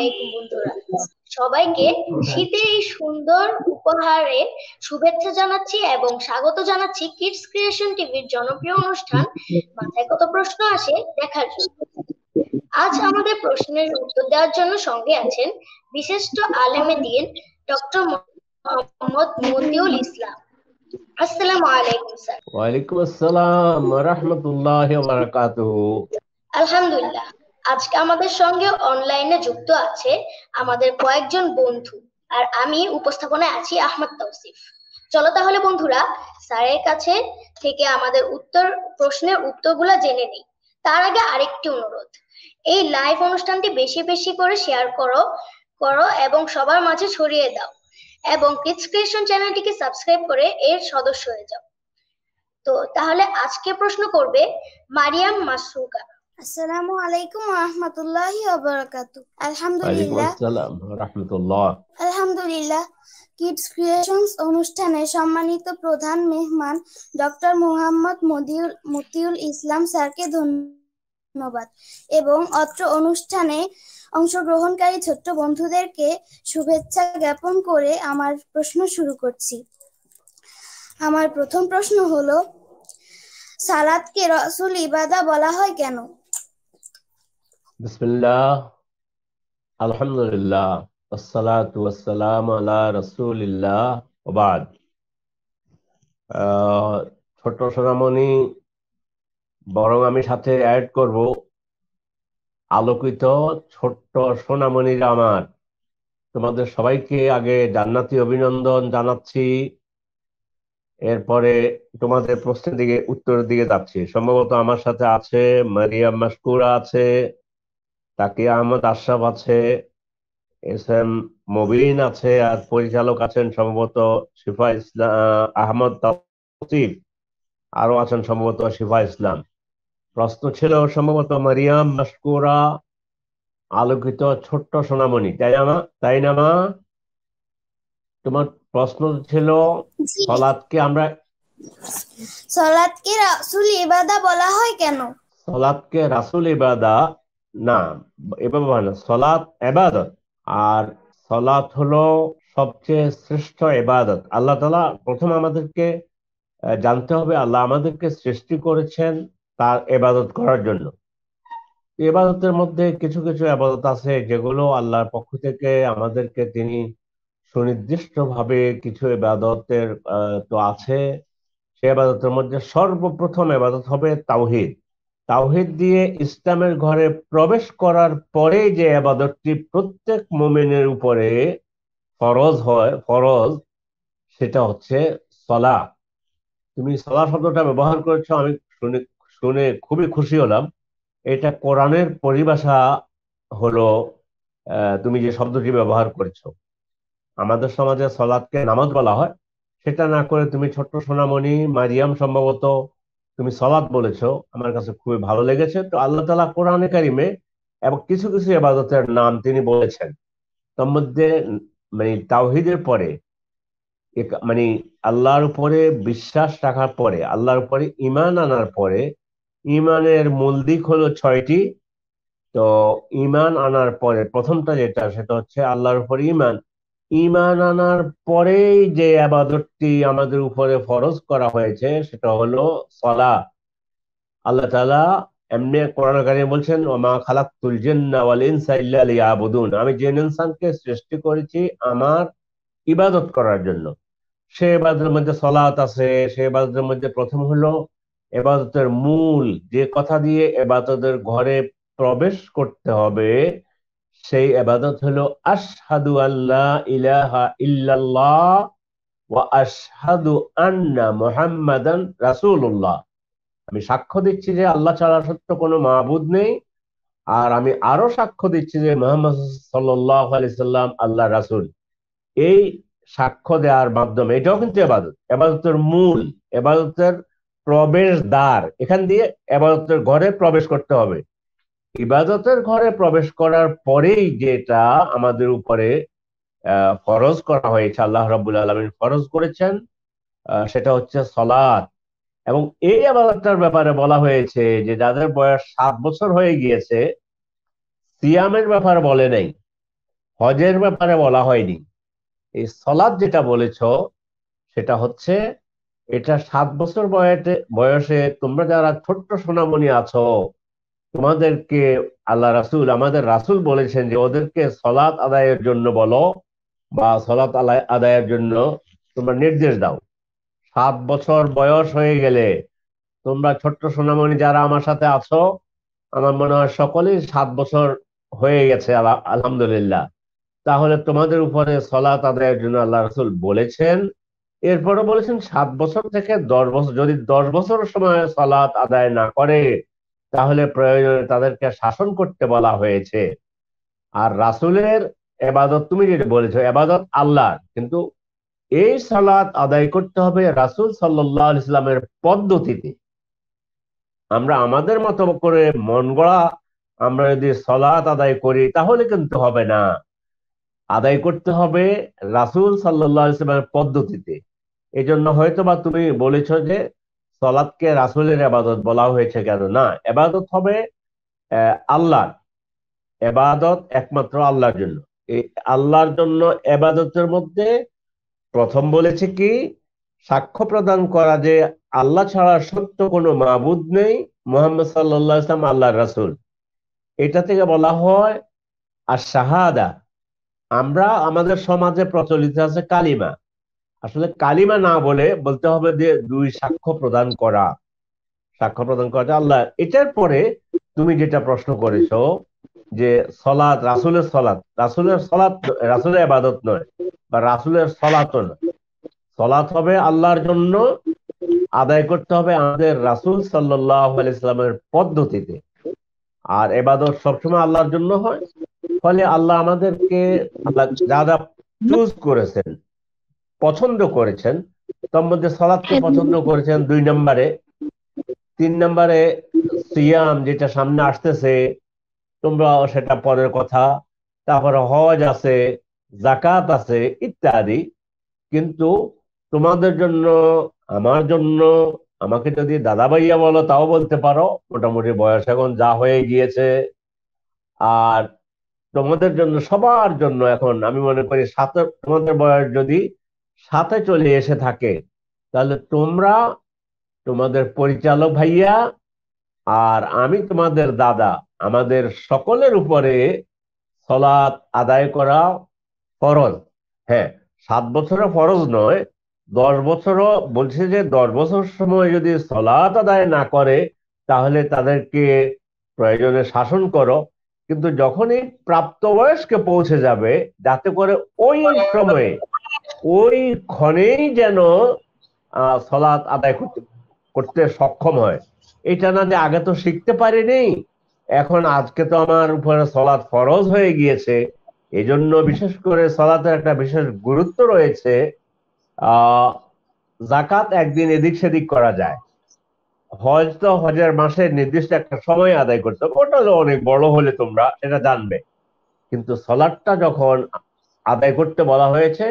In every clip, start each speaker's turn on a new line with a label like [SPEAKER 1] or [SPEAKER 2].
[SPEAKER 1] আলাইকুম বন্ধুরা সবাইকে শীতের এই সুন্দর উপহারে শুভেচ্ছা জানাচ্ছি এবং স্বাগত জানাচ্ছি কিডস ক্রিয়েশন টিভির জনপ্রিয় অনুষ্ঠান মাথায় কত প্রশ্ন আসে দেখার জন্য আজ আমাদের প্রশ্নের উত্তর দেওয়ার জন্য সঙ্গে আছেন বিশিষ্ট আলেমে দিন ডক্টর মোহাম্মদ মতিউল ইসলাম আসসালামু আলাইকুম স্যার
[SPEAKER 2] ওয়ালাইকুম আসসালাম রাহমাতুল্লাহি ওয়া বারাকাতুহু
[SPEAKER 1] আলহামদুলিল্লাহ আজকে আমাদের সঙ্গে অনলাইনে যুক্ত আছে আমাদের কয়েকজন বন্ধু আর আমি উপস্থাপনায় আছি আহমদ তৌসিফ চলো তাহলে বন্ধুরা স্যারের কাছে থেকে আমাদের উত্তর প্রশ্নের উত্তরগুলো জেনে নিই তার আগে আরেকটি অনুরোধ এই লাইভ অনুষ্ঠানটি বেশি বেশি করে শেয়ার করো করো এবং সবার মাঝে ছড়িয়ে দাও এবং ক্রিয়েশন চ্যানেলটিকে সাবস্ক্রাইব করে এর সদস্য হয়ে যাও তো তাহলে আজকে প্রশ্ন করবে মারিয়াম মাসুকা আসসালামু আলাইকুম রহমতুল্লাহি বারাকাতু আলহামদুলিল্লাহ আলহামদুলিল্লাহ কিডস ক্রিয়েশনস অনুষ্ঠানে সম্মানিত প্রধান মেহমান ডক্টর মোহাম্মদ মদিউল মতিউল ইসলাম স্যারকে ধন্যবাদ এবং অত্র অনুষ্ঠানে অংশগ্রহণকারী ছোট্ট বন্ধুদেরকে শুভেচ্ছা জ্ঞাপন করে আমার প্রশ্ন শুরু করছি আমার প্রথম প্রশ্ন হলো সালাদকে রসুল ইবাদা বলা হয় কেন
[SPEAKER 2] বিসমিল্লাহ আলহামদুলিল্লাহ আসসালাতু আসসালাম আলা রাসূলিল্লাহ ওবাদ ছোট সোনামণি বরং আমি সাথে অ্যাড করব আলোকিত ছোট্ট সোনামণিরা আমার তোমাদের সবাইকে আগে জান্নাতি অভিনন্দন জানাচ্ছি এরপরে তোমাদের প্রশ্নের দিকে উত্তরের দিকে যাচ্ছি সম্ভবত আমার সাথে আছে মারিয়াম মাসকুরা আছে তাকে আহমদ আশরাফ আছে এস এম মবিন আছে আর পরিচালক আছেন সম্ভবত শিফা ইসলাম আহমদ আরো আছেন সম্ভবত শিফা ইসলাম প্রশ্ন ছিল সম্ভবত মারিয়াম মাস্কুরা আলোকিত ছোট্ট সোনামণি তাই না তাই না মা তোমার প্রশ্ন ছিল সলাদকে আমরা
[SPEAKER 1] সলাদকে রাসুল ইবাদা বলা হয় কেন
[SPEAKER 2] সলাদকে রাসুল ইবাদা না এভাবে হয় না সলাৎ এবাদত আর সলাৎ হলো সবচেয়ে শ্রেষ্ঠ এবাদত আল্লাহ তালা প্রথম আমাদেরকে জানতে হবে আল্লাহ আমাদেরকে সৃষ্টি করেছেন তার এবাদত করার জন্য এবাদতের মধ্যে কিছু কিছু আবাদত আছে যেগুলো আল্লাহর পক্ষ থেকে আমাদেরকে তিনি সুনির্দিষ্টভাবে কিছু এবাদতের তো আছে সে আবাদতের মধ্যে সর্বপ্রথম এবাদত হবে তাওহিদ তাওহিদ দিয়ে ইসলামের ঘরে প্রবেশ করার পরে যে আবাদতটি প্রত্যেক মোমেনের উপরে ফরজ হয় ফরজ সেটা হচ্ছে সলা তুমি সলা শব্দটা ব্যবহার করেছো আমি শুনে শুনে খুবই খুশি হলাম এটা কোরআনের পরিভাষা হলো তুমি যে শব্দটি ব্যবহার করছো আমাদের সমাজে সলাদকে নামাজ বলা হয় সেটা না করে তুমি ছোট্ট সোনামণি মারিয়াম সম্ভবত তুমি সলাদ বলেছ আমার কাছে খুবই ভালো লেগেছে তো আল্লাহ তালা কোরআনে কারিমে এবং কিছু কিছু এবাদতের নাম তিনি বলেছেন তার মধ্যে মানে তাওহিদের পরে মানে আল্লাহর উপরে বিশ্বাস রাখার পরে আল্লাহর উপরে ইমান আনার পরে ইমানের মূল দিক হলো ছয়টি তো ইমান আনার পরে প্রথমটা যেটা সেটা হচ্ছে আল্লাহর উপরে ইমান ইমান আনার পরেই যে আবাদতটি আমাদের উপরে ফরজ করা হয়েছে সেটা হলো সলা আল্লাহ তালা এমনি করার কারণে বলছেন ওমা খালাকুল জিন্না ওয়াল আমি জেন ইনসানকে সৃষ্টি করেছি আমার ইবাদত করার জন্য সে ইবাদতের মধ্যে সলাত আছে সে ইবাদতের মধ্যে প্রথম হলো এবাদতের মূল যে কথা দিয়ে এবাদতের ঘরে প্রবেশ করতে হবে সেই আবাদত হলো আশহাদু আল্লাহ ইলাহা ইল্লাল্লাহ ওয়া আশহাদু আন্না মুহাম্মাদান রাসূলুল্লাহ আমি সাক্ষ্য দিচ্ছি যে আল্লাহ ছাড়া সত্য কোনো মাহবুদ নেই আর আমি আরো সাক্ষ্য দিচ্ছি যে মোহাম্মদ সাল্লাহ সাল্লাম আল্লাহ রাসুল এই সাক্ষ্য দেওয়ার মাধ্যমে এটাও কিন্তু এবাদত এবাদতের মূল এবাদতের প্রবেশ দ্বার এখান দিয়ে এবাদতের ঘরে প্রবেশ করতে হবে ইবাদতের ঘরে প্রবেশ করার পরেই যেটা আমাদের উপরে ফরজ করা হয়েছে আল্লাহ রাবুল আলমিন ফরজ করেছেন সেটা হচ্ছে সলাদ এবং এই আবাদতার ব্যাপারে বলা হয়েছে যে যাদের বয়স সাত বছর হয়ে গিয়েছে সিয়ামের ব্যাপারে বলে নাই হজের ব্যাপারে বলা হয়নি এই সলাদ যেটা বলেছ সেটা হচ্ছে এটা সাত বছর বয়সে বয়সে তোমরা যারা ছোট্ট সোনামণি আছো তোমাদেরকে আল্লাহ রাসুল আমাদের রাসুল বলেছেন যে ওদেরকে সলাৎ আদায়ের জন্য বলো বা সলাৎ আদায়ের জন্য তোমরা নির্দেশ দাও সাত বছর বয়স হয়ে গেলে তোমরা ছোট্ট সোনামণি যারা আমার সাথে আছো আমার মনে হয় সকলেই সাত বছর হয়ে গেছে আলহামদুলিল্লাহ তাহলে তোমাদের উপরে সলাৎ আদায়ের জন্য আল্লাহ রাসুল বলেছেন এরপরে বলেছেন সাত বছর থেকে দশ বছর যদি দশ বছর সময় সলাৎ আদায় না করে তাহলে প্রয়োজনে তাদেরকে শাসন করতে বলা হয়েছে আর রাসুলের এবাদত তুমি যেটা বলেছো এবাদত আল্লাহ কিন্তু এই সালাত আদায় করতে হবে রাসুল সাল্লাহ ইসলামের পদ্ধতিতে আমরা আমাদের মতো করে মন গড়া আমরা যদি সলাৎ আদায় করি তাহলে কিন্তু হবে না আদায় করতে হবে রাসুল সাল্লাহ ইসলামের পদ্ধতিতে জন্য হয়তো বা তুমি বলেছ যে সলাদকে রাসুলের আবাদত বলা হয়েছে কেন না এবাদত হবে আল্লাহর এবাদত একমাত্র আল্লাহর জন্য এই আল্লাহর জন্য এবাদতের মধ্যে প্রথম বলেছে কি সাক্ষ্য প্রদান করা যে আল্লাহ ছাড়া সত্য কোনো মাবুদ নেই মোহাম্মদ সাল্লা ইসলাম আল্লাহর রাসুল এটা থেকে বলা হয় আর শাহাদা আমরা আমাদের সমাজে প্রচলিত আছে কালিমা আসলে কালিমা না বলে বলতে হবে যে দুই সাক্ষ্য প্রদান করা সাক্ষ্য প্রদান করাটা আল্লাহ এটার পরে তুমি যেটা প্রশ্ন করেছো যে সলাৎ রাসুলের সলাৎ রাসুলের সলাৎ রাসুলের আবাদত নয় বা রাসুলের সলাত নয় সলাৎ হবে আল্লাহর জন্য আদায় করতে হবে আমাদের রাসুল সাল্লাহ পদ্ধতিতে আর এবাদত সবসময় আল্লাহর জন্য হয় ফলে আল্লাহ আমাদেরকে আল্লাহ যা যা চুজ করেছেন পছন্দ করেছেন তার মধ্যে সলাদকে হ্যাঁ। পছন্দ করেছেন দুই নম্বরে তিন নম্বরে সিয়াম যেটা সামনে আসতেছে তোমরা সেটা পরের কথা তারপরে হজ আছে জাকাত আছে ইত্যাদি কিন্তু তোমাদের জন্য আমার জন্য আমাকে যদি দাদা ভাইয়া বলো তাও বলতে পারো মোটামুটি বয়স এখন যা হয়ে গিয়েছে আর তোমাদের জন্য সবার জন্য এখন আমি মনে করি সাত তোমাদের বয়স যদি সাথে চলে এসে থাকে তাহলে তোমরা তোমাদের পরিচালক ভাইয়া আর আমি তোমাদের দাদা আমাদের সকলের উপরে সলাৎ আদায় করা ফরজ হ্যাঁ সাত বছরও ফরজ নয় দশ বছরও বলছে যে দশ বছর সময় যদি সলাৎ আদায় না করে তাহলে তাদেরকে প্রয়োজনে শাসন করো কিন্তু যখনই প্রাপ্তবয়স্কে পৌঁছে যাবে যাতে করে ওই সময়ে ওই ক্ষণেই যেন সলাৎ আদায় করতে করতে সক্ষম হয় এটা না যে আগে তো শিখতে পারিনি এখন আজকে তো আমার উপরে সলাৎ ফরজ হয়ে গিয়েছে এজন্য বিশেষ করে সলাতের একটা বিশেষ গুরুত্ব রয়েছে জাকাত একদিন এদিক সেদিক করা যায় হজ তো হজের মাসে নির্দিষ্ট একটা সময় আদায় করতে হবে ওটা অনেক বড় হলে তোমরা এটা জানবে কিন্তু সলাটটা যখন আদায় করতে বলা হয়েছে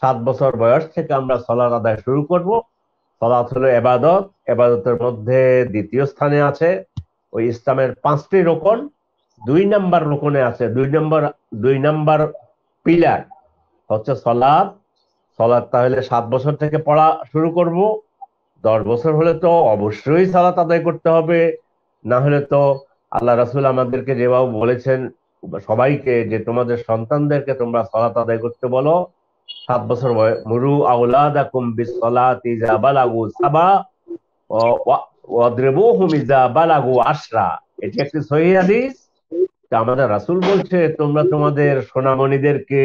[SPEAKER 2] সাত বছর বয়স থেকে আমরা সলাত আদায় শুরু করব সলাত হলো এবাদত এবাদতের মধ্যে দ্বিতীয় স্থানে আছে ওই ইসলামের পাঁচটি রোকন দুই নাম্বার রোকনে আছে দুই নাম্বার দুই নাম্বার পিলার হচ্ছে সলাদ সলাদ তাহলে সাত বছর থেকে পড়া শুরু করব দশ বছর হলে তো অবশ্যই সালাত আদায় করতে হবে না হলে তো আল্লাহ রাসুল আমাদেরকে যেভাবে বলেছেন সবাইকে যে তোমাদের সন্তানদেরকে তোমরা সলাত আদায় করতে বলো সাত বছর বয়স মুরু আওলাদাকুম বিসসালাতি ইজা বালাগু সাবা ওয়াদরিবুহুম ইজা বালাগু আশরা এটি একটি সহিহ হাদিস আমাদের রাসূল বলছে তোমরা তোমাদের সোনামণিদেরকে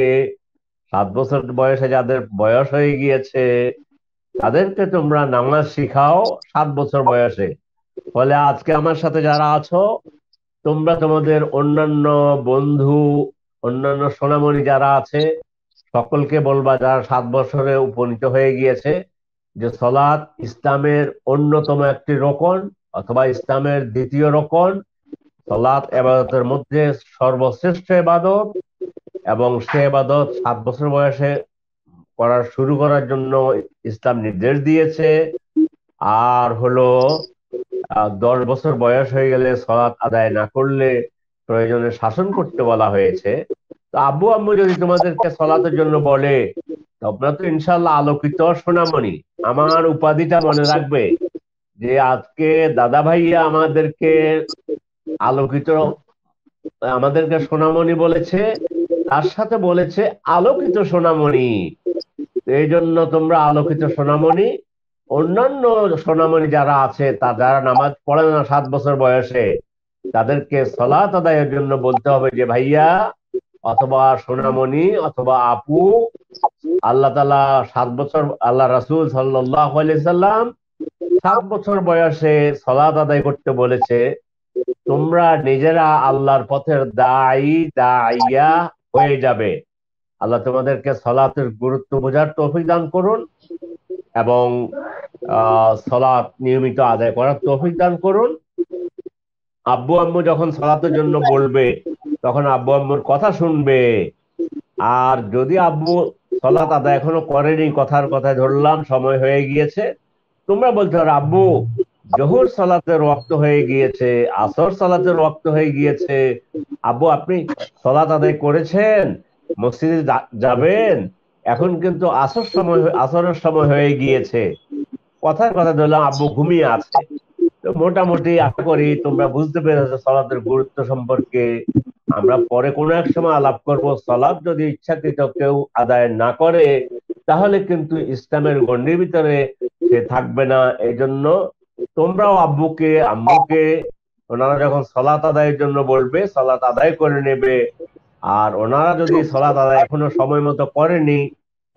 [SPEAKER 2] সাত বছর বয়সে যাদের বয়স হয়ে গিয়েছে তাদেরকে তোমরা নামাজ শিখাও সাত বছর বয়সে ফলে আজকে আমার সাথে যারা আছো তোমরা তোমাদের অন্যান্য বন্ধু অন্যান্য সোনামণি যারা আছে সকলকে বলবা যারা সাত বছরে উপনীত হয়ে গিয়েছে যে সলাৎ ইসলামের অন্যতম একটি রোকন অথবা ইসলামের দ্বিতীয় রোকন সলাৎ এবাদতের মধ্যে সর্বশ্রেষ্ঠ এবাদত এবং সে এবাদত সাত বছর বয়সে করার শুরু করার জন্য ইসলাম নির্দেশ দিয়েছে আর হলো দশ বছর বয়স হয়ে গেলে সলাৎ আদায় না করলে প্রয়োজনে শাসন করতে বলা হয়েছে তো আব্বু আম্মু যদি তোমাদেরকে সলাতের জন্য বলে তোমরা তো ইনশাল্লাহ আলোকিত সোনামণি আমার উপাধিটা মনে রাখবে যে আজকে দাদা ভাইয়া আমাদেরকে আলোকিত আমাদেরকে সোনামণি বলেছে তার সাথে বলেছে আলোকিত সোনামণি এই জন্য তোমরা আলোকিত সোনামণি অন্যান্য সোনামণি যারা আছে তা যারা নামাজ পড়ে না সাত বছর বয়সে তাদেরকে সলাত আদায়ের জন্য বলতে হবে যে ভাইয়া অথবা সোনামণি অথবা আপু আল্লাহ তালা সাত বছর আল্লাহ রাসুল সাল্লাম সাত বছর বয়সে সলাত আদায় করতে বলেছে তোমরা নিজেরা আল্লাহর পথের দায়ী দায়িয়া হয়ে যাবে আল্লাহ তোমাদেরকে সলাতের গুরুত্ব বোঝার তৌফিক দান করুন এবং সলাৎ নিয়মিত আদায় করার তৌফিক দান করুন আব্বু আম্মু যখন সালাতের জন্য বলবে তখন আব্বু আম্মুর কথা শুনবে আর যদি আব্বু সলাত আদা এখনো করেনি কথার কথা ধরলাম সময় হয়ে গিয়েছে তোমরা বলছো আব্বু জহুর সালাতের রক্ত হয়ে গিয়েছে আসর সালাতের রক্ত হয়ে গিয়েছে আব্বু আপনি সলাত আদায় করেছেন মসজিদে যাবেন এখন কিন্তু আসর সময় আসরের সময় হয়ে গিয়েছে কথার কথা ধরলাম আব্বু ঘুমিয়ে আছে মোটামুটি আশা করি তোমরা বুঝতে পেরেছ সলাদের গুরুত্ব সম্পর্কে আমরা পরে কোনো এক সময় আলাপ করব সলাদ যদি ইচ্ছাকৃত কেউ আদায় না করে তাহলে কিন্তু ইসলামের গণ্ডির ভিতরে সে থাকবে না এই জন্য তোমরাও আব্বুকে আম্মুকে ওনারা যখন সলাত আদায়ের জন্য বলবে সলাত আদায় করে নেবে আর ওনারা যদি সলাত আদায় এখনো সময় মতো করেনি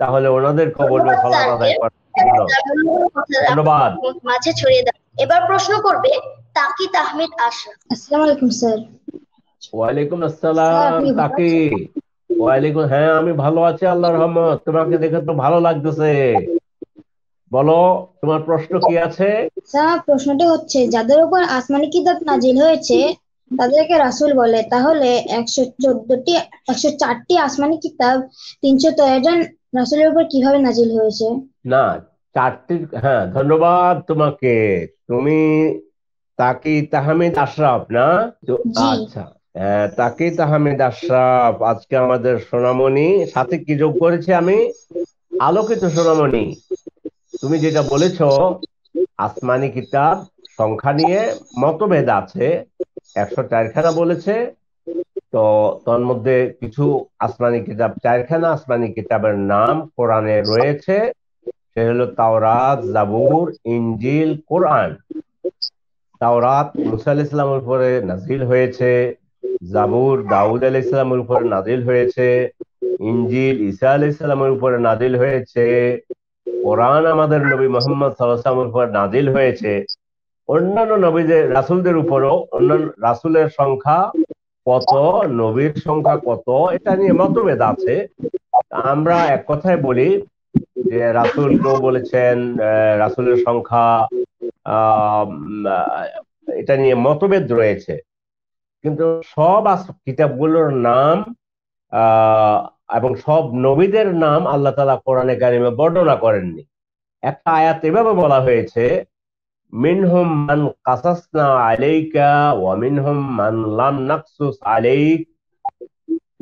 [SPEAKER 2] তাহলে ওনাদেরকে বলবে সলাত আদায় করার
[SPEAKER 1] ধন্যবাদ মাঝে ছড়িয়ে এবার প্রশ্ন করবে তাকিদ আহমেদ আশরাফ আসসালামু আলাইকুম স্যার
[SPEAKER 2] ওয়ালাইকুম আসসালাম তাকি ওয়ালাইকুম হ্যাঁ আমি ভালো আছি আল্লাহর রহমত তোমাকে দেখে তো ভালো লাগতেছে বলো তোমার প্রশ্ন কি আছে
[SPEAKER 1] স্যার প্রশ্নটি হচ্ছে যাদের উপর আসমানি কিতাব নাজিল হয়েছে তাদেরকে রাসুল বলে তাহলে একশো চোদ্দটি একশো চারটি আসমানি কিতাব তিনশো তেরো জন রাসুলের উপর কিভাবে নাজিল হয়েছে
[SPEAKER 2] না চারটি হ্যাঁ ধন্যবাদ তোমাকে তুমি তাকি তাহমিদ আশরাফ না আচ্ছা হ্যাঁ তাকিদ তাহমিদ আশরাফ আজকে আমাদের সোনামণি সাথে কি যোগ করেছি আমি আলোকিত সোনামণি তুমি যেটা বলেছ আসমানি কিতাব সংখ্যা নিয়ে মতভেদ আছে একশো চারখানা বলেছে তো তোর মধ্যে কিছু আসমানি কিতাব চারখানা আসমানি কিতাবের নাম কোরআনে রয়েছে সে হলো তাওরাত জাবুর ইঞ্জিল কোরআন তাওরাত মুসা আলি ইসলামের উপরে নাজিল হয়েছে জাবুর দাউদ আলি ইসলামের উপরে নাজিল হয়েছে ইঞ্জিল ঈসা আলি ইসলামের উপরে নাজিল হয়েছে কোরআন আমাদের নবী মোহাম্মদ সাল্লামের উপর নাজিল হয়েছে অন্যান্য নবীদের রাসুলদের উপরও অন্যান্য রাসুলের সংখ্যা কত নবীর সংখ্যা কত এটা নিয়ে মতভেদ আছে আমরা এক কথায় বলি যে রাসুল কেউ বলেছেন রাসুলের সংখ্যা এটা নিয়ে মতভেদ রয়েছে কিন্তু সব কিতাবগুলোর নাম এবং সব নবীদের নাম আল্লাহ তালা কোরআনে কারিমে বর্ণনা করেননি একটা আয়াত এভাবে বলা হয়েছে মিনহুম মান কাসাসনা আলাইকা ওয়া মিনহুম মান লাম নাকসুস আলাইক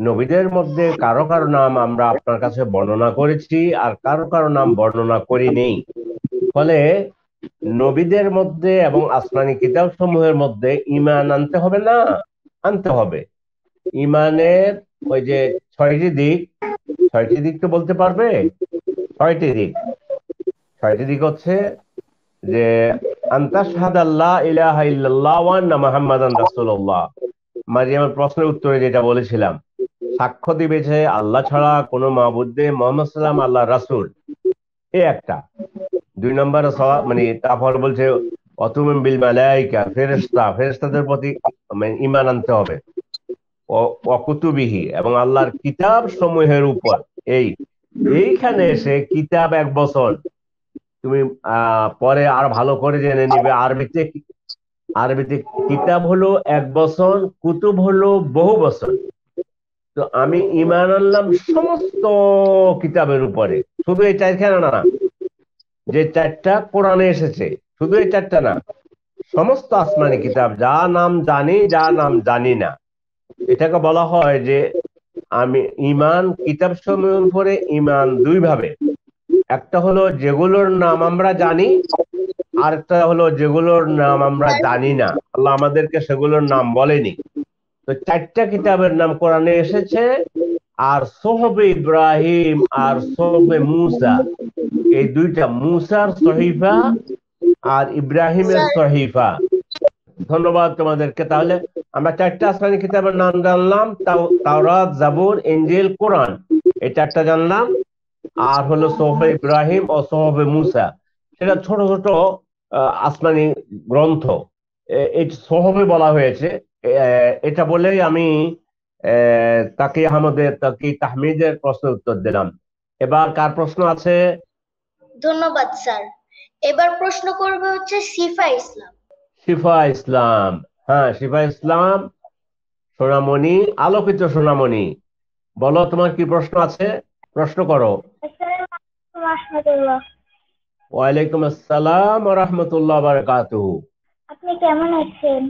[SPEAKER 2] নবীদের মধ্যে কারো কারো নাম আমরা আপনার কাছে বর্ণনা করেছি আর কারো কারো নাম বর্ণনা করি নেই ফলে নবীদের মধ্যে এবং আসমানি কিতাব সমূহের মধ্যে ইমান আনতে হবে না আনতে হবে ইমানের ওই যে ছয়টি দিক ছয়টি দিক তো বলতে পারবে ছয়টি দিক ছয়টি দিক হচ্ছে যে আন্তাসাদ আল্লাহ ইলাহা ইল্লাল্লাহ ওয়ান্না মুহাম্মাদান রাসূলুল্লাহ মারিয়ামের প্রশ্নের উত্তরে যেটা বলেছিলাম সাক্ষ্য দিবে যে আল্লাহ ছাড়া কোনো মাহবুদ্দে মোহাম্মদ সাল্লাম আল্লাহ রাসুল এ একটা দুই নম্বর মানে তারপর বলছে অতুমিম বিল মালাইকা ফেরেস্তা ফেরেস্তাদের প্রতি ইমান মানে আনতে হবে অকুতুবিহি এবং আল্লাহর কিতাব সমূহের উপর এই এইখানে এসে কিতাব এক বছর তুমি পরে আর ভালো করে জেনে নিবে আরবিতে আরবিতে কিতাব হলো এক বছর কুতুব হলো বহু বছর তো আমি ইমান আনলাম সমস্ত কিতাবের উপরে শুধু এই চার কেন না যে চারটা কোরআনে এসেছে শুধু এই চারটা না সমস্ত আসমানি কিতাব যা নাম জানি যা নাম জানি না এটাকে বলা হয় যে আমি ইমান কিতাব সমূহের উপরে ইমান দুই ভাবে একটা হলো যেগুলোর নাম আমরা জানি আর একটা হলো যেগুলোর নাম আমরা জানি না আল্লাহ আমাদেরকে সেগুলোর নাম বলেনি তো চারটা কিতাবের নাম কোরআনে এসেছে আর সোহবে ইব্রাহিম আর সোহবে মুসা এই দুইটা মুসার সহিফা আর ইব্রাহিমের সহিফা ধন্যবাদ তোমাদেরকে তাহলে আমরা চারটা আসমানি কিতাবের নাম জানলাম তাওরাত জাবুর এঞ্জেল কোরআন এই চারটা জানলাম আর হলো সোহবে ইব্রাহিম ও সোহবে মুসা সেটা ছোট ছোট আসমানি গ্রন্থ এই সোহবে বলা হয়েছে এটা বলেই আমি তাকি আহমদের তাকি তাহমিদের প্রশ্ন উত্তর দিলাম এবার কার প্রশ্ন আছে
[SPEAKER 1] ধন্যবাদ স্যার এবার প্রশ্ন করবে হচ্ছে সিফা ইসলাম
[SPEAKER 2] সিফা ইসলাম হ্যাঁ সিফা ইসলাম সোনামণি আলোকিত সোনামণি বলো তোমার কি প্রশ্ন আছে প্রশ্ন করো ওয়ালাইকুম আসসালাম রহমতুল্লাহ বারকাতু
[SPEAKER 1] আপনি কেমন আছেন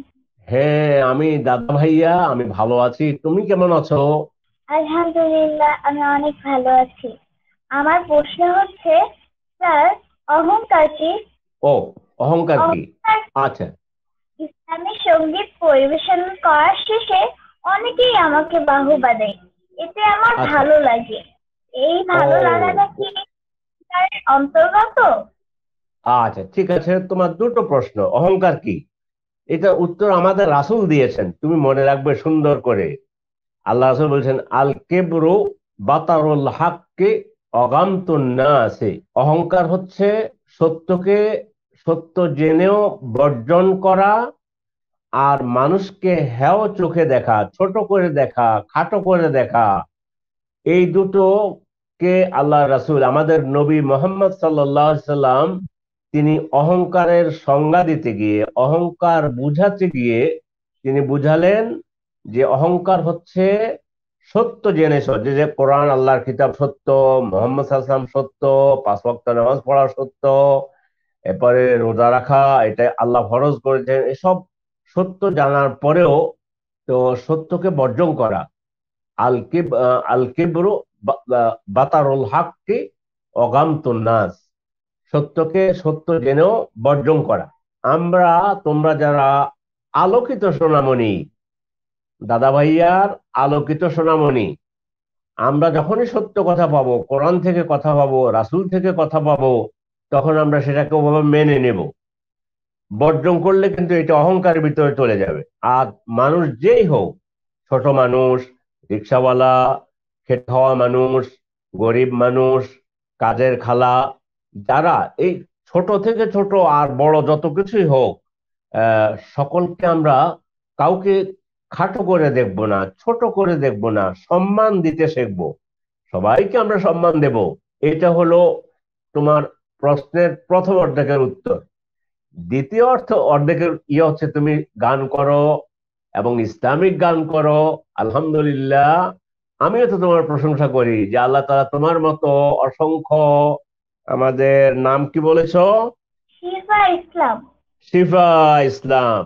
[SPEAKER 2] হ্যাঁ আমি দাদা ভাইয়া আমি ভালো আছি তুমি কেমন আছো
[SPEAKER 1] আলহামদুলিল্লাহ আমি অনেক ভালো আছি আমার প্রশ্ন হচ্ছে স্যার অহংকার কি
[SPEAKER 2] ও অহংকার কি আচ্ছা
[SPEAKER 1] ইসলামী সঙ্গীত পরিবেশন করার শেষে অনেকেই আমাকে বাহুবা দেয় এতে আমার আচ্ছা। ভালো লাগে এই ভালো লাগাটা কি তার অন্তর্গত
[SPEAKER 2] আচ্ছা ঠিক আছে তোমার দুটো প্রশ্ন অহংকার কি এটা উত্তর আমাদের রাসুল দিয়েছেন তুমি মনে রাখবে সুন্দর করে আল্লাহ রাসুল বলছেন আল কেবরো বাতারুল হাককে অগান্ত না আছে অহংকার হচ্ছে সত্যকে সত্য জেনেও বর্জন করা আর মানুষকে হেও চোখে দেখা ছোট করে দেখা খাটো করে দেখা এই দুটো কে আল্লাহ রাসুল আমাদের নবী মোহাম্মদ সাল্লাম তিনি অহংকারের সংজ্ঞা দিতে গিয়ে অহংকার বুঝাতে গিয়ে তিনি বুঝালেন যে অহংকার হচ্ছে সত্য জেনে যে যে কোরআন আল্লাহর কিতাব সত্য মোহাম্মদ সাল্লাম সত্য পাঁচ বক্ত নামাজ পড়া সত্য এরপরে রোজা রাখা এটা আল্লাহ ফরজ করেছেন এসব সত্য জানার পরেও তো সত্যকে বর্জন করা আলকিব আলকিবরু বাতারুল হাককে অগামতুন নাস সত্যকে সত্য জেনেও বর্জন করা আমরা তোমরা যারা আলোকিত সোনামণি দাদা ভাইয়ার আলোকিত সোনামণি আমরা যখনই সত্য কথা পাবো কোরআন থেকে কথা পাবো রাসুল থেকে কথা পাবো তখন আমরা সেটাকে ওভাবে মেনে নেব বর্জন করলে কিন্তু এটা অহংকারের ভিতরে চলে যাবে আর মানুষ যেই হোক ছোট মানুষ রিক্সাওয়ালা খেট হওয়া মানুষ গরিব মানুষ কাজের খালা যারা এই ছোট থেকে ছোট আর বড় যত কিছুই হোক সকলকে আমরা কাউকে খাটো করে দেখব না ছোট করে দেখব না সম্মান দিতে শিখব সবাইকে আমরা সম্মান দেব এটা হলো তোমার প্রশ্নের প্রথম অর্ধেকের উত্তর দ্বিতীয় অর্থ অর্ধেকের ইয়ে হচ্ছে তুমি গান করো এবং ইসলামিক গান করো আলহামদুলিল্লাহ আমিও তো তোমার প্রশংসা করি যে আল্লাহ তালা তোমার মতো অসংখ্য আমাদের নাম কি বলেছ
[SPEAKER 1] শিফা ইসলাম
[SPEAKER 2] শিফা ইসলাম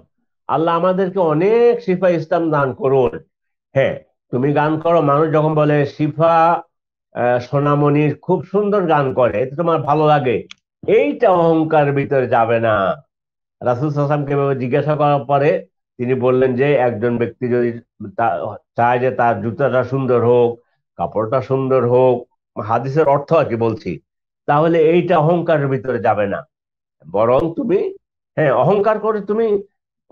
[SPEAKER 2] আল্লাহ আমাদেরকে অনেক শিফা ইসলাম দান করুন হ্যাঁ তুমি গান করো মানুষ যখন বলে শিফা সোনামণির খুব সুন্দর গান করে এতে তোমার ভালো লাগে এইটা অহংকার ভিতরে যাবে না রাসুল সাসামকে জিজ্ঞাসা করার পরে তিনি বললেন যে একজন ব্যক্তি যদি চায় যে তার জুতাটা সুন্দর হোক কাপড়টা সুন্দর হোক হাদিসের অর্থ আর কি বলছি তাহলে এইটা অহংকারের ভিতরে যাবে না বরং তুমি হ্যাঁ অহংকার করে তুমি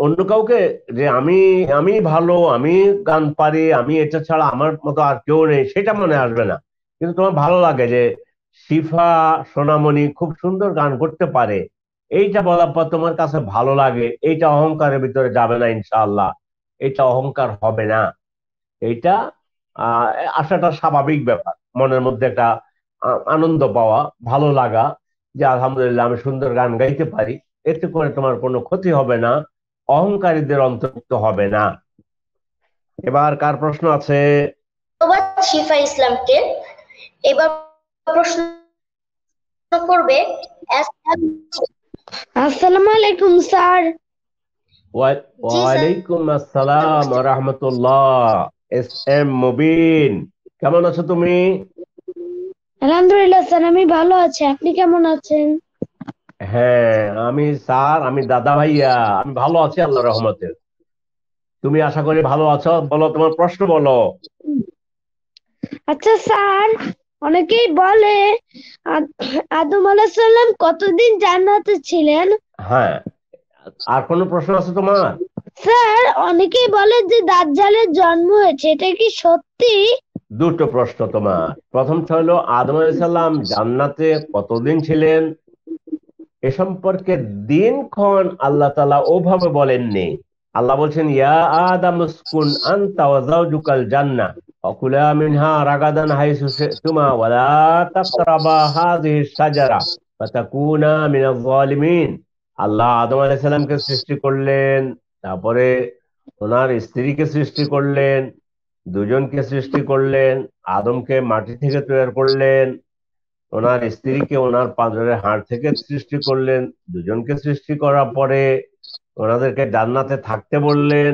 [SPEAKER 2] অন্য কাউকে যে আমি আমি ভালো আমি গান পারি আমি এটা ছাড়া আমার মতো আর কেউ নেই সেটা মনে আসবে না কিন্তু তোমার ভালো লাগে যে শিফা সোনামণি খুব সুন্দর গান করতে পারে এইটা বলার পর তোমার কাছে ভালো লাগে এইটা অহংকারের ভিতরে যাবে না ইনশাআল্লাহ এটা অহংকার হবে না এটা আসাটা স্বাভাবিক ব্যাপার মনের মধ্যে একটা আনন্দ পাওয়া ভালো লাগা যে আলহামদুলিল্লাহ আমি সুন্দর গান গাইতে পারি এতে করে তোমার কোনো ক্ষতি হবে না অহংকারীদের অন্তর্ভুক্ত হবে না এবার কার প্রশ্ন আছে
[SPEAKER 1] শিফা ইসলামকে এবার প্রশ্ন করবে আসসালামু আলাইকুম স্যার
[SPEAKER 2] ওয়ালাইকুম আসসালাম রাহমাতুল্লাহ এস এম মুবিন কেমন আছো তুমি
[SPEAKER 1] আলহামদুলিল্লাহ স্যার আমি ভালো আছি আপনি কেমন আছেন
[SPEAKER 2] হ্যাঁ আমি স্যার আমি দাদা ভাইয়া আমি ভালো আছি আল্লাহ রহমতের তুমি আশা করি ভালো আছো বলো তোমার প্রশ্ন বলো
[SPEAKER 1] আচ্ছা স্যার অনেকেই বলে আদম আলাহিসাল্লাম কতদিন জান্নাতে ছিলেন
[SPEAKER 2] হ্যাঁ আর কোনো প্রশ্ন আছে তোমার
[SPEAKER 1] স্যার অনেকেই বলে যে দাজ্জালের জন্ম হয়েছে এটা কি সত্যি
[SPEAKER 2] দুটো প্রশ্ন তোমার প্রথমটা হলো আদম আলাইসাল্লাম জান্নাতে কতদিন ছিলেন এ সম্পর্কে দিনক্ষণ আল্লাহ তালা ওভাবে বলেননি আল্লাহ বলছেন ইয়া আদাম স্কুন আনতা ওয়াজাউজুকাল জান্না অকুলা মিনহা রাগাদান হাইসু তুমা ওয়ালা তাকরাবা হাযিহি শাজারা ফাতাকুনা মিনাজ জালিমিন আল্লাহ আদম আলাইহিস সালামকে সৃষ্টি করলেন তারপরে ওনার স্ত্রীকে সৃষ্টি করলেন দুজনকে সৃষ্টি করলেন আদমকে মাটি থেকে তৈরি করলেন ওনার স্ত্রীকে ওনার পাঁচরের হাড় থেকে সৃষ্টি করলেন দুজনকে সৃষ্টি করার পরে ওনাদেরকে জান্নাতে থাকতে বললেন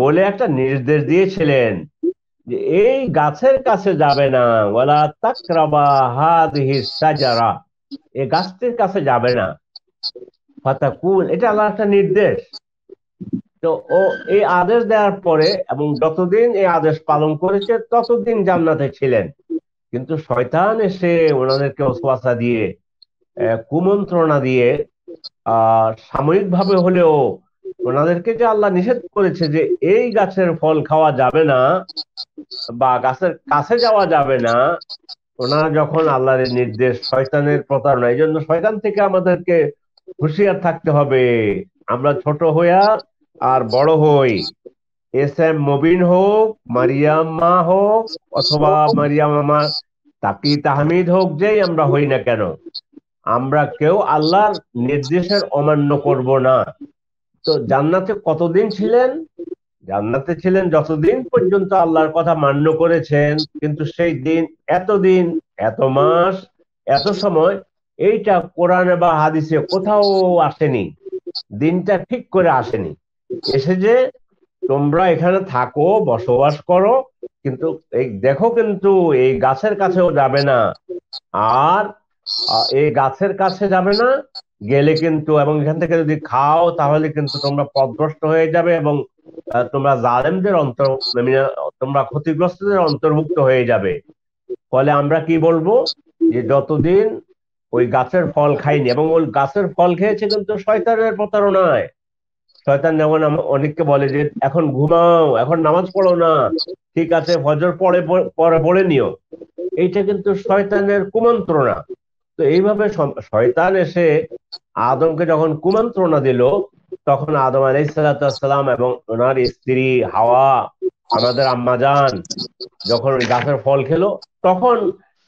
[SPEAKER 2] বলে একটা নির্দেশ দিয়েছিলেন যে এই গাছের কাছে যাবে না ওলা তাকরাবা হাত হিসা যারা এই গাছটির কাছে যাবে না এটা আল্লাহ একটা নির্দেশ তো ও এই আদেশ দেওয়ার পরে এবং যতদিন এই আদেশ পালন করেছে ততদিন জান্নাতে ছিলেন কিন্তু শয়তান এসে ওনাদেরকে ওসওয়াসা দিয়ে কুমন্ত্রণা দিয়ে আহ ভাবে হলেও ওনাদেরকে যে আল্লাহ নিষেধ করেছে যে এই গাছের ফল খাওয়া যাবে না বা গাছের কাছে যাওয়া যাবে না ওনারা যখন আল্লাহর নির্দেশ শয়তানের প্রতারণা এই জন্য শয়তান থেকে আমাদেরকে হুঁশিয়ার থাকতে হবে আমরা ছোট হইয়া আর বড় হই এস এম মবিন হোক মারিয়াম্মা হোক অথবা মারিয়াম্মা তাকি তাহমিদ হোক যেই আমরা হই না কেন আমরা কেউ আল্লাহর নির্দেশের অমান্য করব না তো জান্নাতে কতদিন ছিলেন জান্নাতে ছিলেন যতদিন পর্যন্ত আল্লাহর কথা মান্য করেছেন কিন্তু সেই দিন এতদিন এত মাস এত সময় এইটা কোরআনে বা হাদিসে কোথাও আসেনি দিনটা ঠিক করে আসেনি এসে যে তোমরা এখানে থাকো বসবাস করো কিন্তু এই দেখো কিন্তু এই গাছের কাছেও যাবে না আর এই গাছের কাছে যাবে না গেলে কিন্তু এবং এখান থেকে যদি খাও তাহলে কিন্তু তোমরা পদভ্রষ্ট হয়ে যাবে এবং তোমরা জালেমদের অন্তর মানে, তোমরা ক্ষতিগ্রস্তদের অন্তর্ভুক্ত হয়ে যাবে ফলে আমরা কি বলবো যে যতদিন ওই গাছের ফল খাইনি এবং ওই গাছের ফল খেয়েছে কিন্তু শয়তানের প্রতারণায় শয়তান যেমন অনেককে বলে যে এখন ঘুমাও এখন নামাজ পড়ো না ঠিক আছে ফজর পরে পরে পড়ে নিও এইটা কিন্তু শয়তানের কুমন্ত্রণা তো এইভাবে শয়তান এসে আদমকে যখন কুমন্ত্রণা দিল তখন আদম আলাই সালাম এবং ওনার স্ত্রী হাওয়া আমাদের আম্মা যান যখন ওই গাছের ফল খেলো তখন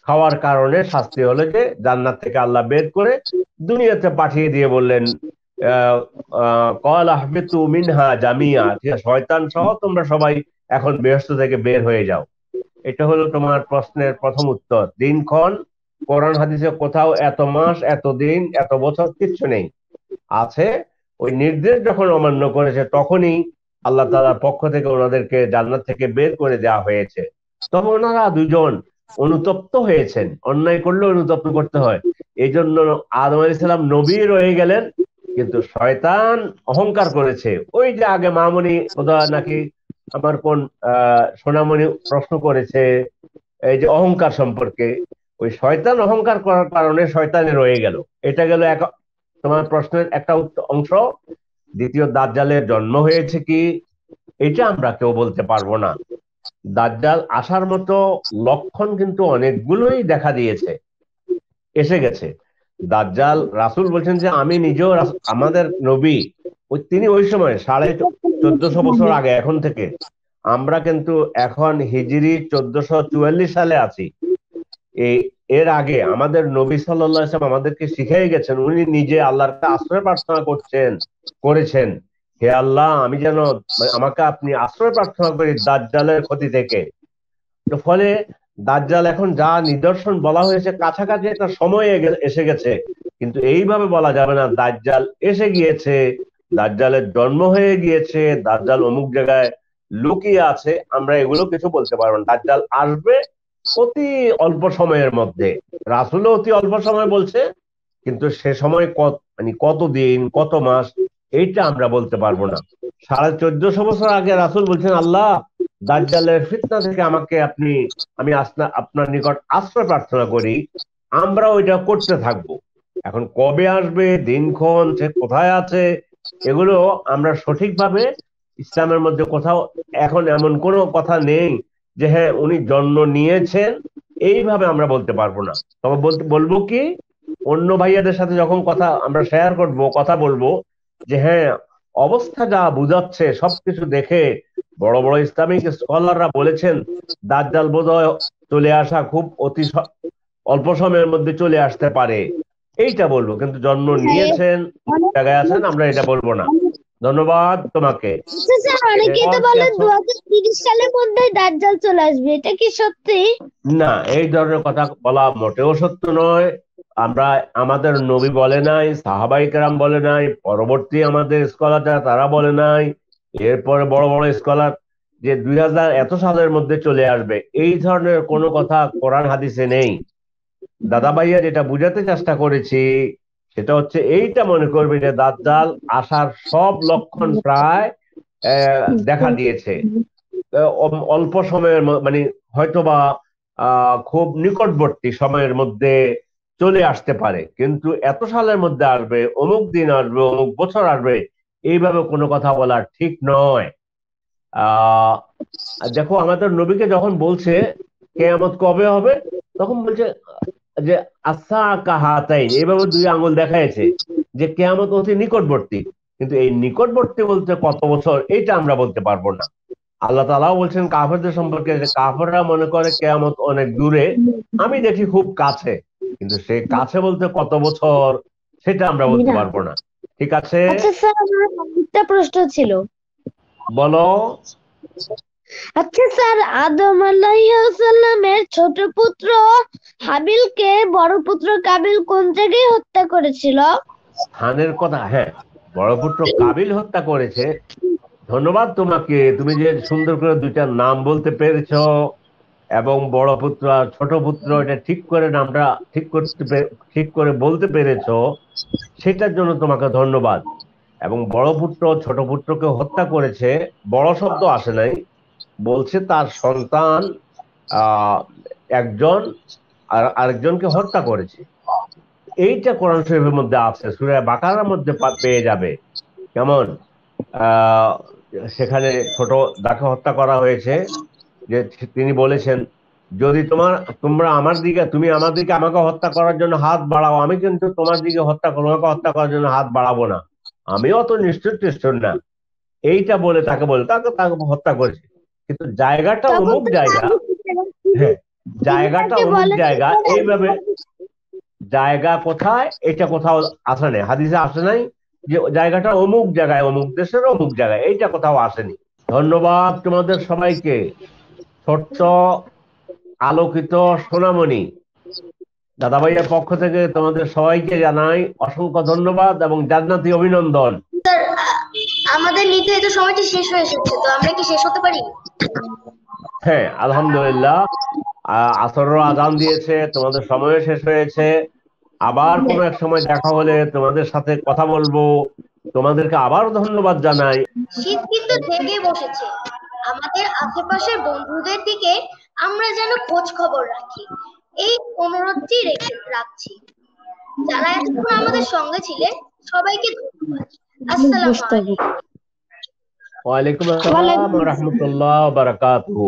[SPEAKER 2] খাওয়ার কারণে শাস্তি হলো যে জান্নাত থেকে আল্লাহ বের করে দুনিয়াতে পাঠিয়ে দিয়ে বললেন কল আহমেতু মিনহা জামিয়া ঠিক আছে শয়তান সহ তোমরা সবাই এখন বৃহস্ত থেকে বের হয়ে যাও এটা হলো তোমার প্রশ্নের প্রথম উত্তর দিনক্ষণ কোরআন হাদিসে কোথাও এত মাস এত দিন এত বছর কিচ্ছু নেই আছে ওই নির্দেশ যখন অমান্য করেছে তখনই আল্লাহ তালার পক্ষ থেকে ওনাদেরকে জান্নাত থেকে বের করে দেওয়া হয়েছে তবে ওনারা দুজন অনুতপ্ত হয়েছেন অন্যায় করলে অনুতপ্ত করতে হয় এই জন্য আদম আলাইসালাম নবী রয়ে গেলেন কিন্তু শয়তান অহংকার করেছে ওই যে আগে মামনি ওদা নাকি আমার কোন সোনামণি প্রশ্ন করেছে এই যে অহংকার সম্পর্কে ওই শয়তান অহংকার করার কারণে শয়তানে রয়ে গেল এটা গেল এক তোমার প্রশ্নের একটা অংশ দ্বিতীয় দাজ্জালের জন্ম হয়েছে কি এটা আমরা কেউ বলতে পারবো না দাজ্জাল আসার মতো লক্ষণ কিন্তু অনেকগুলোই দেখা দিয়েছে এসে গেছে দাজ্জাল রাসুল বলছেন যে আমি নিজেও আমাদের নবী ওই তিনি ওই সময় সাড়ে চোদ্দশো বছর আগে এখন থেকে আমরা কিন্তু এখন হিজিরি চোদ্দশো চুয়াল্লিশ সালে আছি এর আগে আমাদের নবী সাল্লাম আমাদেরকে শিখিয়ে গেছেন উনি নিজে আল্লাহর আশ্রয় প্রার্থনা করছেন করেছেন হে আল্লাহ আমি যেন মানে আমাকে আপনি আশ্রয় প্রার্থনা করি দাজ্জালের ক্ষতি থেকে ফলে দাজ্জাল এখন যা নিদর্শন বলা হয়েছে কাছাকাছি একটা সময় এসে গেছে কিন্তু এইভাবে বলা যাবে না দাজ্জাল এসে গিয়েছে দাজ্জালের জন্ম হয়ে গিয়েছে দাজ্জাল অমুক জায়গায় লুকিয়ে আছে আমরা এগুলো কিছু বলতে পারবো না দাজ্জাল আসবে অতি অল্প সময়ের মধ্যে রাসুলও অতি অল্প সময় বলছে কিন্তু সে সময় কত মানে কতদিন কত মাস এইটা আমরা বলতে পারবো না সাড়ে চোদ্দশো বছর আগে রাসুল বলছেন আল্লাহ দাজ্জালের ফিতনা থেকে আমাকে আপনি আমি আপনার নিকট আশ্রয় প্রার্থনা করি আমরা ওইটা করতে থাকব এখন কবে আসবে দিনক্ষণ সে কোথায় আছে এগুলো আমরা সঠিকভাবে ইসলামের মধ্যে কোথাও এখন এমন কোনো কথা নেই যে হ্যাঁ উনি জন্ম নিয়েছেন এইভাবে আমরা বলতে পারবো না তবে বলতে বলবো কি অন্য ভাইয়াদের সাথে যখন কথা আমরা শেয়ার করব কথা বলবো যে হ্যাঁ অবস্থা যা বুঝাচ্ছে সবকিছু দেখে বড় বড় ইসলামিক স্কলাররা বলেছেন দাজ্জাল বোধহয় চলে আসা খুব অতি অল্প সময়ের মধ্যে চলে আসতে পারে এইটা বলবো কিন্তু জন্ম হ্যাঁ। নিয়েছেন জায়গায় আছেন আমরা এটা বলবো না ধন্যবাদ তোমাকে আচ্ছা, আচ্ছা, না এই ধরনের কথা বলা মোটেও সত্য নয় আমরা আমাদের নবী বলে নাই সাহাবাই কেরাম বলে নাই পরবর্তী আমাদের স্কলাররা তারা বলে নাই এরপরে বড় বড় স্কলার যে দুই হাজার এত সালের মধ্যে চলে আসবে এই ধরনের কোনো কথা কোরআন হাদিসে নেই দাদা ভাইয়া যেটা বুঝাতে চেষ্টা করেছি সেটা হচ্ছে এইটা মনে করবে যে দাজ্জাল আসার সব লক্ষণ প্রায় দেখা দিয়েছে অল্প সময়ের মানে হয়তো বা খুব নিকটবর্তী সময়ের মধ্যে চলে আসতে পারে কিন্তু এত সালের মধ্যে আসবে অমুক দিন আসবে অমুক বছর আসবে এইভাবে কোনো কথা বলা ঠিক নয় দেখো আমাদের নবীকে যখন বলছে কেয়ামত কবে হবে তখন বলছে যে আসা কাহাতাই এইভাবে দুই আঙুল দেখাইছে যে কেয়ামত অতি নিকটবর্তী কিন্তু এই নিকটবর্তী বলতে কত বছর এটা আমরা বলতে পারবো না আল্লাহ তালাও বলছেন কাফেরদের সম্পর্কে যে কাফেররা মনে করে কেয়ামত অনেক দূরে আমি দেখি খুব কাছে কিন্তু সে কাছে বলতে কত বছর সেটা আমরা বলতে পারবো না ঠিক আছে আচ্ছা
[SPEAKER 1] একটা প্রশ্ন ছিল বলো আচ্ছা স্যার আদম আলাইহিসসালামের ছোট পুত্র হাবিলকে বড় পুত্র কাবিল কোন জায়গায় হত্যা করেছিল
[SPEAKER 2] হানের কথা হ্যাঁ বড় পুত্র কাবিল হত্যা করেছে ধন্যবাদ তোমাকে তুমি যে সুন্দর করে দুইটা নাম বলতে পেরেছো এবং বড় পুত্র আর ছোট পুত্র এটা ঠিক করে নামটা ঠিক করতে ঠিক করে বলতে পেরেছ সেটার জন্য তোমাকে ধন্যবাদ এবং বড় পুত্র ছোট পুত্রকে হত্যা করেছে বড় শব্দ আসে নাই বলছে তার সন্তান একজন আর আরেকজনকে হত্যা করেছে এইটা কোরআন শরীফের মধ্যে আছে সুরে বাকারার মধ্যে পেয়ে যাবে কেমন সেখানে ছোট দাকে হত্যা করা হয়েছে যে তিনি বলেছেন যদি তোমার তোমরা আমার দিকে তুমি আমার দিকে আমাকে হত্যা করার জন্য হাত বাড়াও আমি কিন্তু তোমার দিকে হত্যা তোমাকে হত্যা করার জন্য হাত বাড়াবো না আমি অত নিশ্চিত নিশ্চুর না এইটা বলে তাকে বলে তাকে তাকে হত্যা করেছে কিন্তু জায়গাটা অমুক জায়গা হ্যাঁ, জায়গাটা অমুক জায়গা এইভাবে জায়গা কোথায় এটা কোথাও আসে নাই হাদিসে আসে নাই যে জায়গাটা অমুক জায়গায় অমুক দেশের অমুক জায়গায় এইটা কোথাও আসেনি ধন্যবাদ তোমাদের সবাইকে ছোট্ট আলোকিত সোনামণি ভাইয়ের পক্ষ থেকে তোমাদের সবাইকে জানাই অসংখ্য ধন্যবাদ এবং জান্নাতি অভিনন্দন
[SPEAKER 1] আমাদের নির্ধারিত সময়টি শেষ হয়ে এসেছে তো আমরা কি শেষ হতে পারি
[SPEAKER 2] হ্যাঁ আলহামদুলিল্লাহ আসররা আজান দিয়েছে তোমাদের সময় শেষ হয়েছে আবার কোনো এক সময় দেখা হলে তোমাদের সাথে কথা বলবো তোমাদেরকে আবার ধন্যবাদ জানাই
[SPEAKER 1] শীত কিন্তু থেকে বসেছে আমাদের আশেপাশের বন্ধুদের দিকে আমরা যেন খোঁজ খবর রাখি এই অনুরোধটি রেখে রাখছি যারা এতক্ষণ আমাদের সঙ্গে ছিলেন সবাইকে ধন্যবাদ আসসালামু আলাইকুম
[SPEAKER 2] ওয়ালাইকুম আসসালাম ওয়া বারাকাতুহু